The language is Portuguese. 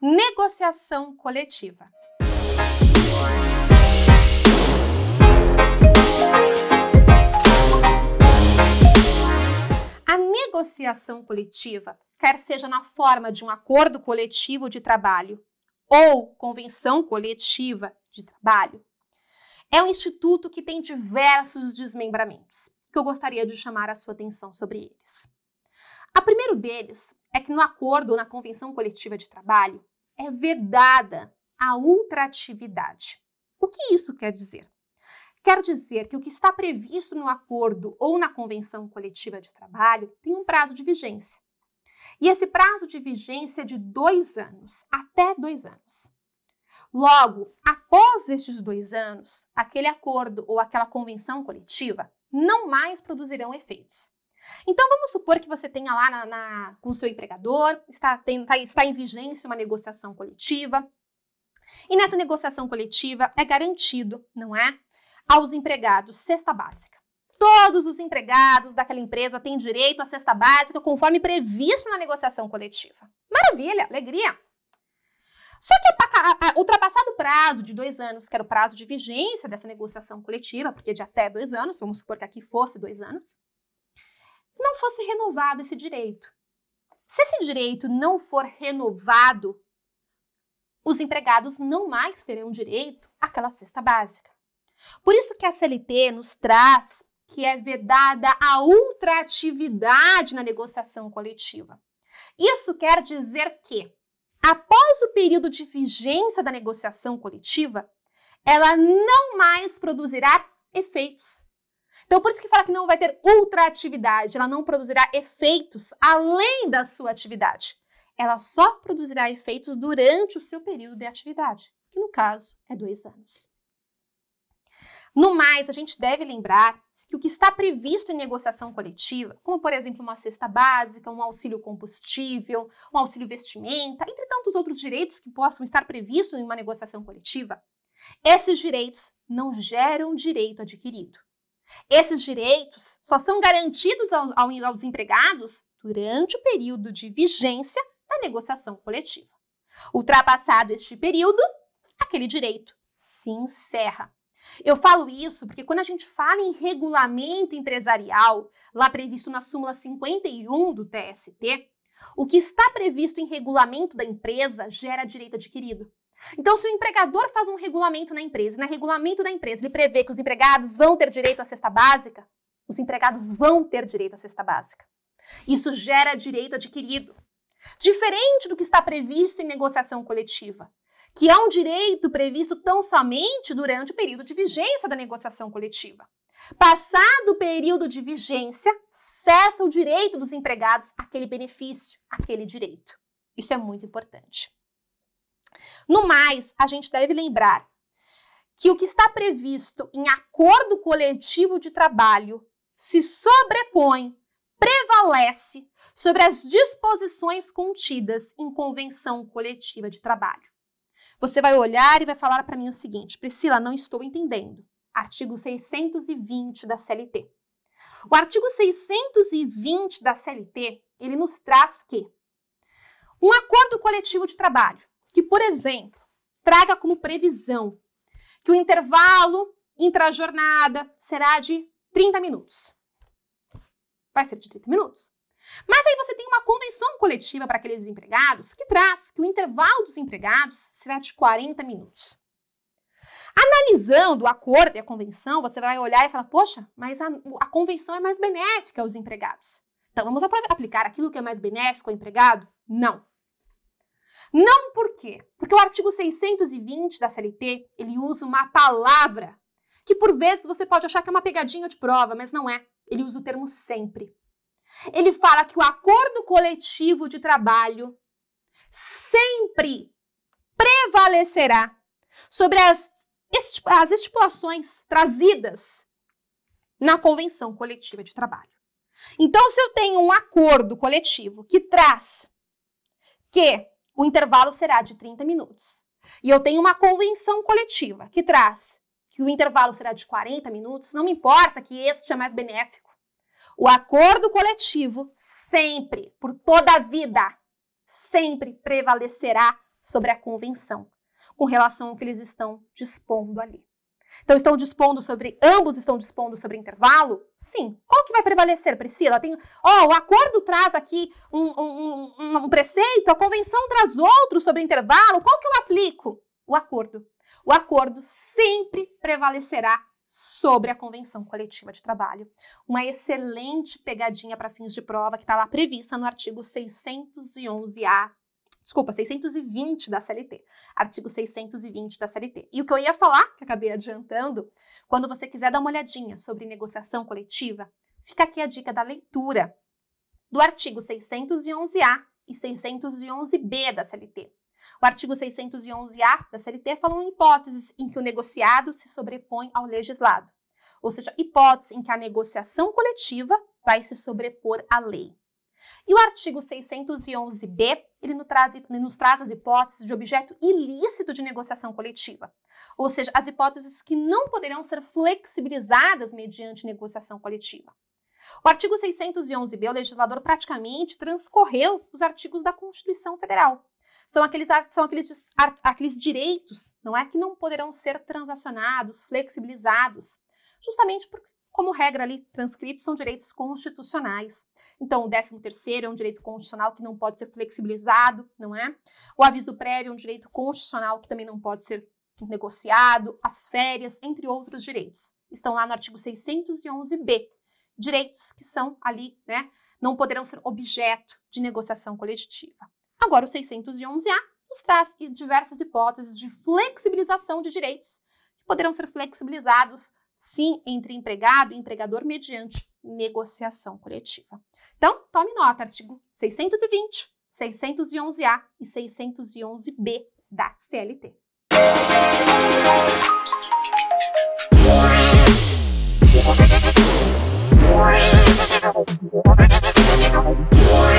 negociação coletiva. A negociação coletiva, quer seja na forma de um acordo coletivo de trabalho ou convenção coletiva de trabalho, é um instituto que tem diversos desmembramentos, que eu gostaria de chamar a sua atenção sobre eles. A primeiro deles é que no acordo ou na convenção coletiva de trabalho é vedada a ultratividade. O que isso quer dizer? Quer dizer que o que está previsto no acordo ou na convenção coletiva de trabalho tem um prazo de vigência. E esse prazo de vigência é de dois anos, até dois anos. Logo, após estes dois anos, aquele acordo ou aquela convenção coletiva não mais produzirão efeitos. Então vamos supor que você tenha lá na, na, com o seu empregador, está, tem, tá, está em vigência uma negociação coletiva. E nessa negociação coletiva é garantido, não é? Aos empregados, cesta básica. Todos os empregados daquela empresa têm direito à cesta básica conforme previsto na negociação coletiva. Maravilha, alegria! Só que é ultrapassado o prazo de dois anos, que era o prazo de vigência dessa negociação coletiva, porque é de até dois anos, vamos supor que aqui fosse dois anos, não fosse renovado esse direito. Se esse direito não for renovado, os empregados não mais terão direito àquela cesta básica. Por isso que a CLT nos traz que é vedada a ultraatividade na negociação coletiva. Isso quer dizer que, após o período de vigência da negociação coletiva, ela não mais produzirá efeitos então, por isso que fala que não vai ter ultraatividade, ela não produzirá efeitos além da sua atividade. Ela só produzirá efeitos durante o seu período de atividade, que no caso é dois anos. No mais, a gente deve lembrar que o que está previsto em negociação coletiva, como por exemplo uma cesta básica, um auxílio combustível, um auxílio vestimenta, entre tantos outros direitos que possam estar previstos em uma negociação coletiva, esses direitos não geram direito adquirido. Esses direitos só são garantidos aos empregados durante o período de vigência da negociação coletiva. Ultrapassado este período, aquele direito se encerra. Eu falo isso porque quando a gente fala em regulamento empresarial, lá previsto na súmula 51 do TST, o que está previsto em regulamento da empresa gera direito adquirido. Então, se o empregador faz um regulamento na empresa, no regulamento da empresa ele prevê que os empregados vão ter direito à cesta básica, os empregados vão ter direito à cesta básica. Isso gera direito adquirido. Diferente do que está previsto em negociação coletiva, que é um direito previsto tão somente durante o período de vigência da negociação coletiva. Passado o período de vigência, cessa o direito dos empregados àquele benefício, àquele direito. Isso é muito importante. No mais, a gente deve lembrar que o que está previsto em acordo coletivo de trabalho se sobrepõe, prevalece sobre as disposições contidas em convenção coletiva de trabalho. Você vai olhar e vai falar para mim o seguinte: Priscila, não estou entendendo. Artigo 620 da CLT. O artigo 620 da CLT, ele nos traz que um acordo coletivo de trabalho que, por exemplo, traga como previsão que o intervalo jornada será de 30 minutos. Vai ser de 30 minutos. Mas aí você tem uma convenção coletiva para aqueles empregados que traz que o intervalo dos empregados será de 40 minutos. Analisando o acordo e a convenção, você vai olhar e falar: poxa, mas a, a convenção é mais benéfica aos empregados. Então vamos aplicar aquilo que é mais benéfico ao empregado? Não. Não por quê? Porque o artigo 620 da CLT, ele usa uma palavra que por vezes você pode achar que é uma pegadinha de prova, mas não é. Ele usa o termo sempre. Ele fala que o acordo coletivo de trabalho sempre prevalecerá sobre as, as estipulações trazidas na convenção coletiva de trabalho. Então, se eu tenho um acordo coletivo que traz que o intervalo será de 30 minutos. E eu tenho uma convenção coletiva que traz que o intervalo será de 40 minutos, não me importa que este é mais benéfico. O acordo coletivo sempre, por toda a vida, sempre prevalecerá sobre a convenção com relação ao que eles estão dispondo ali. Então estão dispondo sobre, ambos estão dispondo sobre intervalo? Sim. Qual que vai prevalecer, Priscila? Tem, ó, o acordo traz aqui um, um, um, um preceito, a convenção traz outro sobre intervalo, qual que eu aplico? O acordo. O acordo sempre prevalecerá sobre a convenção coletiva de trabalho. Uma excelente pegadinha para fins de prova que está lá prevista no artigo 611-A Desculpa, 620 da CLT, artigo 620 da CLT. E o que eu ia falar, que acabei adiantando, quando você quiser dar uma olhadinha sobre negociação coletiva, fica aqui a dica da leitura do artigo 611A e 611B da CLT. O artigo 611A da CLT fala em hipóteses em que o negociado se sobrepõe ao legislado, ou seja, hipótese em que a negociação coletiva vai se sobrepor à lei. E o artigo 611b, ele nos traz, ele nos traz as hipóteses de objeto ilícito de negociação coletiva, ou seja, as hipóteses que não poderão ser flexibilizadas mediante negociação coletiva. O artigo 611b, o legislador praticamente transcorreu os artigos da Constituição Federal. São aqueles, são aqueles, aqueles direitos, não é, que não poderão ser transacionados, flexibilizados, justamente porque como regra ali, transcritos são direitos constitucionais. Então, o 13 terceiro é um direito constitucional que não pode ser flexibilizado, não é? O aviso prévio é um direito constitucional que também não pode ser negociado, as férias, entre outros direitos. Estão lá no artigo 611b. Direitos que são ali, né, não poderão ser objeto de negociação coletiva. Agora, o 611A nos traz diversas hipóteses de flexibilização de direitos que poderão ser flexibilizados sim entre empregado e empregador mediante negociação coletiva. Então, tome nota, artigo 620, 611A e 611B da CLT. Música